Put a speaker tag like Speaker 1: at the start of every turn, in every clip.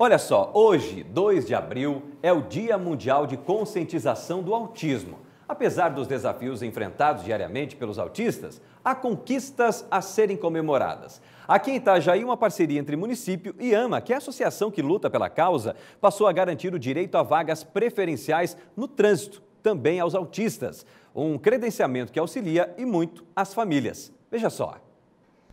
Speaker 1: Olha só, hoje, 2 de abril, é o Dia Mundial de Conscientização do Autismo. Apesar dos desafios enfrentados diariamente pelos autistas, há conquistas a serem comemoradas. Aqui em Itajaí, uma parceria entre município e AMA, que é a associação que luta pela causa, passou a garantir o direito a vagas preferenciais no trânsito, também aos autistas. Um credenciamento que auxilia e muito as famílias. Veja só.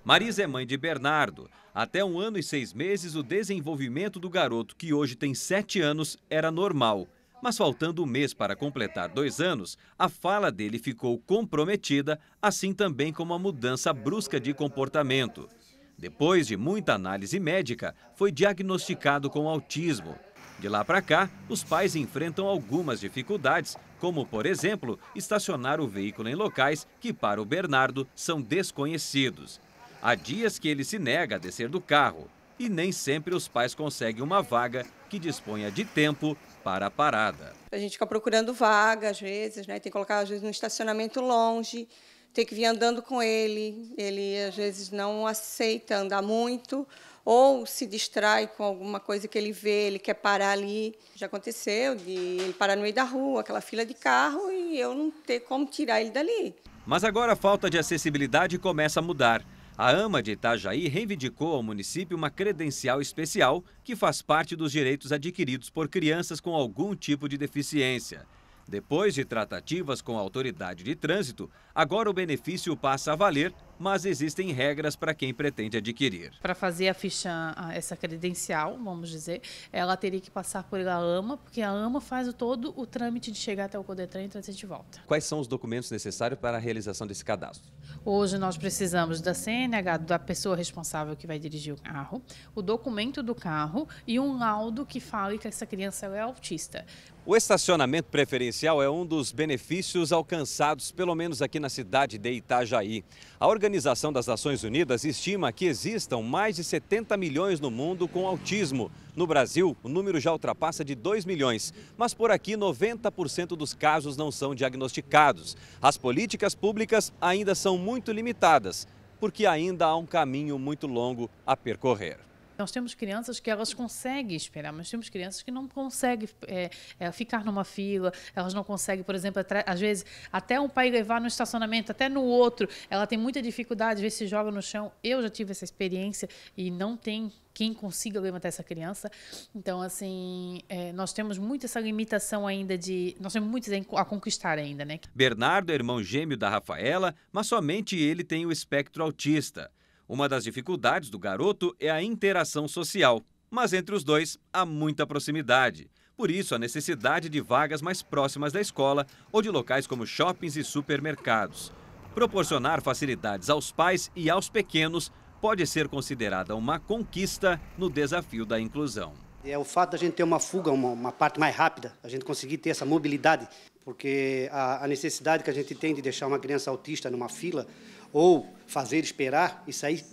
Speaker 1: Marisa é mãe de Bernardo. Até um ano e seis meses, o desenvolvimento do garoto, que hoje tem sete anos, era normal. Mas faltando um mês para completar dois anos, a fala dele ficou comprometida, assim também como a mudança brusca de comportamento. Depois de muita análise médica, foi diagnosticado com autismo. De lá para cá, os pais enfrentam algumas dificuldades, como, por exemplo, estacionar o veículo em locais que, para o Bernardo, são desconhecidos. Há dias que ele se nega a descer do carro e nem sempre os pais conseguem uma vaga que disponha de tempo para a parada. A gente fica procurando vaga às vezes, né? Tem que colocar às vezes no estacionamento longe, tem que vir andando com ele. Ele às vezes não aceita andar muito ou se distrai com alguma coisa que ele vê, ele quer parar ali. Já aconteceu de ele parar no meio da rua, aquela fila de carro e eu não ter como tirar ele dali. Mas agora a falta de acessibilidade começa a mudar. A AMA de Itajaí reivindicou ao município uma credencial especial que faz parte dos direitos adquiridos por crianças com algum tipo de deficiência. Depois de tratativas com a autoridade de trânsito, agora o benefício passa a valer mas existem regras para quem pretende adquirir.
Speaker 2: Para fazer a ficha, essa credencial, vamos dizer, ela teria que passar por a AMA, porque a AMA faz o todo o trâmite de chegar até o Codetran e trazer de volta.
Speaker 1: Quais são os documentos necessários para a realização desse cadastro?
Speaker 2: Hoje nós precisamos da CNH da pessoa responsável que vai dirigir o carro, o documento do carro e um laudo que fale que essa criança é autista.
Speaker 1: O estacionamento preferencial é um dos benefícios alcançados, pelo menos aqui na cidade de Itajaí. A organização Organização das Nações Unidas estima que existam mais de 70 milhões no mundo com autismo. No Brasil, o número já ultrapassa de 2 milhões, mas por aqui 90% dos casos não são diagnosticados. As políticas públicas ainda são muito limitadas, porque ainda há um caminho muito longo a percorrer.
Speaker 2: Nós temos crianças que elas conseguem esperar, mas temos crianças que não conseguem é, é, ficar numa fila, elas não conseguem, por exemplo, às vezes até um pai levar no estacionamento, até no outro, ela tem muita dificuldade, às vezes se joga no chão. Eu já tive essa experiência e não tem quem consiga levantar essa criança. Então, assim, é, nós temos muito essa limitação ainda de. Nós temos muito a conquistar ainda, né?
Speaker 1: Bernardo é irmão gêmeo da Rafaela, mas somente ele tem o espectro autista. Uma das dificuldades do garoto é a interação social, mas entre os dois há muita proximidade. Por isso, a necessidade de vagas mais próximas da escola ou de locais como shoppings e supermercados. Proporcionar facilidades aos pais e aos pequenos pode ser considerada uma conquista no desafio da inclusão. É o fato da gente ter uma fuga, uma, uma parte mais rápida, a gente conseguir ter essa mobilidade, porque a, a necessidade que a gente tem de deixar uma criança autista numa fila ou fazer esperar,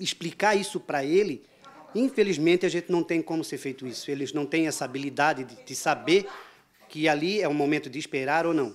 Speaker 1: explicar isso para ele, infelizmente a gente não tem como ser feito isso. Eles não têm essa habilidade de, de saber que ali é o momento de esperar ou não.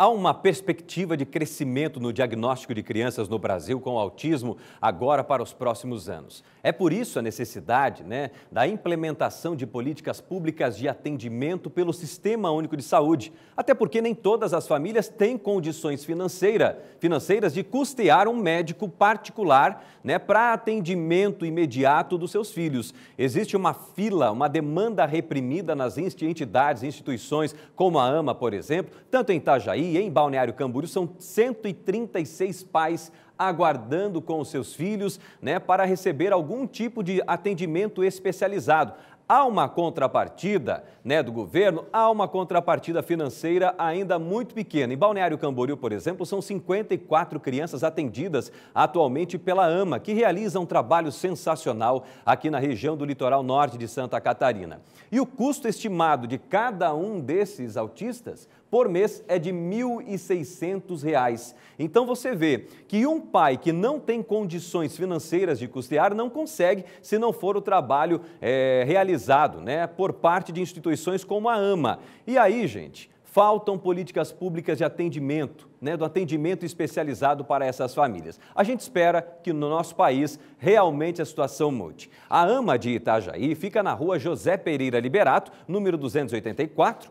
Speaker 1: Há uma perspectiva de crescimento no diagnóstico de crianças no Brasil com autismo agora para os próximos anos. É por isso a necessidade né, da implementação de políticas públicas de atendimento pelo Sistema Único de Saúde, até porque nem todas as famílias têm condições financeira, financeiras de custear um médico particular né, para atendimento imediato dos seus filhos. Existe uma fila, uma demanda reprimida nas entidades, instituições, como a AMA, por exemplo, tanto em Itajaí, e em Balneário Camboriú são 136 pais aguardando com os seus filhos né, para receber algum tipo de atendimento especializado. Há uma contrapartida né, do governo, há uma contrapartida financeira ainda muito pequena. Em Balneário Camboriú, por exemplo, são 54 crianças atendidas atualmente pela AMA, que realiza um trabalho sensacional aqui na região do litoral norte de Santa Catarina. E o custo estimado de cada um desses autistas por mês é de R$ 1.600. Então você vê que um pai que não tem condições financeiras de custear não consegue se não for o trabalho é, realizado né, por parte de instituições como a AMA. E aí, gente, faltam políticas públicas de atendimento, né, do atendimento especializado para essas famílias. A gente espera que no nosso país realmente a situação mude. A AMA de Itajaí fica na rua José Pereira Liberato, número 284,